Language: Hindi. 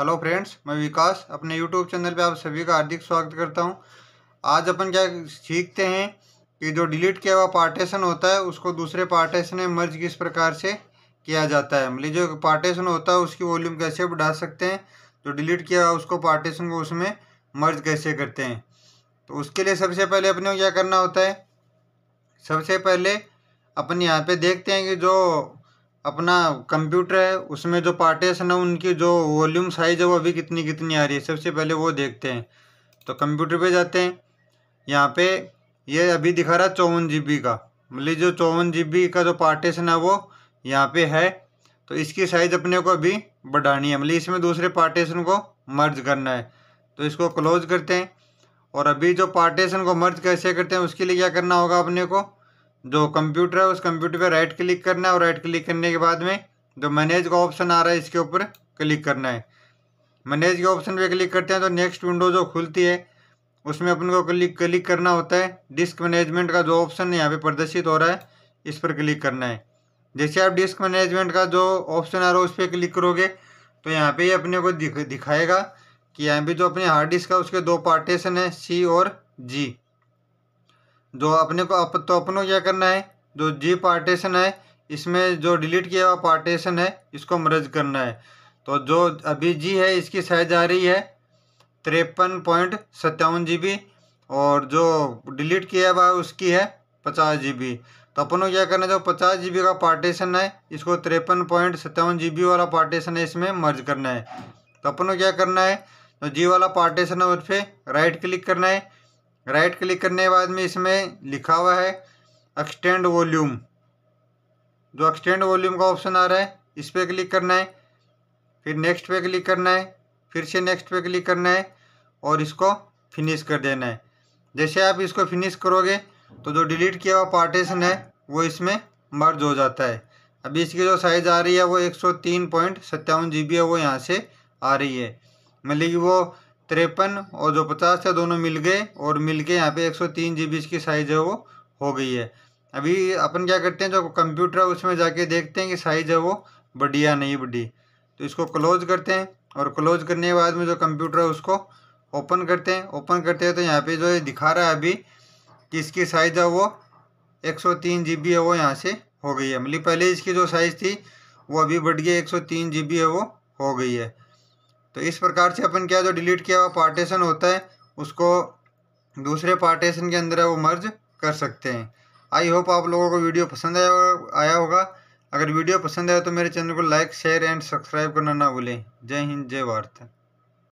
हेलो फ्रेंड्स मैं विकास अपने यूट्यूब चैनल पे आप सभी का हार्दिक स्वागत करता हूँ आज अपन क्या सीखते हैं कि जो डिलीट किया हुआ पार्टीशन होता है उसको दूसरे पार्टीशन में मर्ज किस प्रकार से किया जाता है मतलब जो पार्टीशन होता है उसकी वॉल्यूम कैसे बढ़ा सकते हैं जो डिलीट किया हुआ उसको पार्टीशन को उसमें मर्ज कैसे करते हैं तो उसके लिए सबसे पहले अपने क्या करना होता है सबसे पहले अपन यहाँ पे देखते हैं कि जो अपना कंप्यूटर है उसमें जो पार्टीशन है उनकी जो वॉल्यूम साइज है वो अभी कितनी कितनी आ रही है सबसे पहले वो देखते हैं तो कंप्यूटर पे जाते हैं यहाँ पे ये अभी दिखा रहा है चौवन जी का मतलब जो चौवन जी का जो पार्टीशन है वो यहाँ पे है तो इसकी साइज़ अपने को अभी बढ़ानी है मतलब इसमें दूसरे पार्टीशन को मर्ज करना है तो इसको क्लोज करते हैं और अभी जो पार्टीशन को मर्ज कैसे करते हैं उसके लिए क्या करना होगा अपने को जो कंप्यूटर है उस कंप्यूटर पे राइट क्लिक करना है और राइट क्लिक करने के बाद में जो मैनेज का ऑप्शन आ रहा है इसके ऊपर क्लिक करना है मैनेज के ऑप्शन पे क्लिक करते हैं तो नेक्स्ट विंडो जो खुलती है उसमें अपन को क्लिक क्लिक करना होता है डिस्क मैनेजमेंट का जो ऑप्शन यहाँ पर प्रदर्शित हो रहा है इस पर क्लिक करना है जैसे आप डिस्क मैनेजमेंट का जो ऑप्शन आ रहा है उस पर क्लिक करोगे तो यहाँ पर ही अपने को दिख दिखाएगा कि यहाँ पर जो अपने हार्ड डिस्क है उसके दो पार्टीशन है सी और जी जो अपने को अप, तो अपनों क्या करना है जो जी पार्टीशन है इसमें जो डिलीट किया हुआ पार्टीशन है इसको मर्ज करना है तो जो अभी जी है इसकी साइज आ रही है तिरपन पॉइंट सत्तावन जी बी और जो डिलीट किया हुआ है उसकी है पचास जी बी तो अपनों क्या करना है जो पचास जी बी का पार्टीशन है इसको तिरपन पॉइंट सत्तावन जी बी वाला पार्टीशन है इसमें मर्ज करना है तो अपनों क्या करना है जो जी वाला पार्टीशन है उस पर राइट क्लिक करना है राइट क्लिक करने के बाद में इसमें लिखा हुआ है एक्सटेंड वॉल्यूम जो एक्सटेंड वॉल्यूम का ऑप्शन आ रहा है इस पर क्लिक करना है फिर नेक्स्ट पे क्लिक करना है फिर से नेक्स्ट पे क्लिक करना है और इसको फिनिश कर देना है जैसे आप इसको फिनिश करोगे तो जो डिलीट किया हुआ पार्टीशन है वो इसमें मर्ज हो जाता है अभी इसकी जो साइज़ आ रही है वो एक सौ तीन पॉइंट सत्तावन जी बी है वो यहाँ से आ रही है मतलब कि वो तिरपन और जो पचास था दोनों मिल गए और मिल के यहाँ पे एक सौ तीन जी बी इसकी साइज़ है वो हो गई है अभी अपन क्या करते हैं जो कंप्यूटर है उसमें जाके देखते हैं कि साइज़ है वो बढ़ी या नहीं बढ़ी तो इसको क्लोज करते हैं और क्लोज करने के बाद में जो कंप्यूटर है उसको ओपन करते हैं ओपन करते हैं तो यहाँ पे जो ये दिखा रहा है अभी कि इसकी साइज़ है वो एक सौ तीन जी बी है वो यहाँ से हो गई है मतलब पहले इसकी जो साइज़ थी वो अभी बढ़ गई एक सौ तीन जी बी है वो हो गई है तो इस प्रकार से अपन क्या जो डिलीट किया हुआ पार्टीशन होता है उसको दूसरे पार्टीशन के अंदर वो मर्ज कर सकते हैं आई होप आप लोगों को वीडियो पसंद आया आया होगा अगर वीडियो पसंद आया तो मेरे चैनल को लाइक शेयर एंड सब्सक्राइब करना ना भूलें जय हिंद जय भारत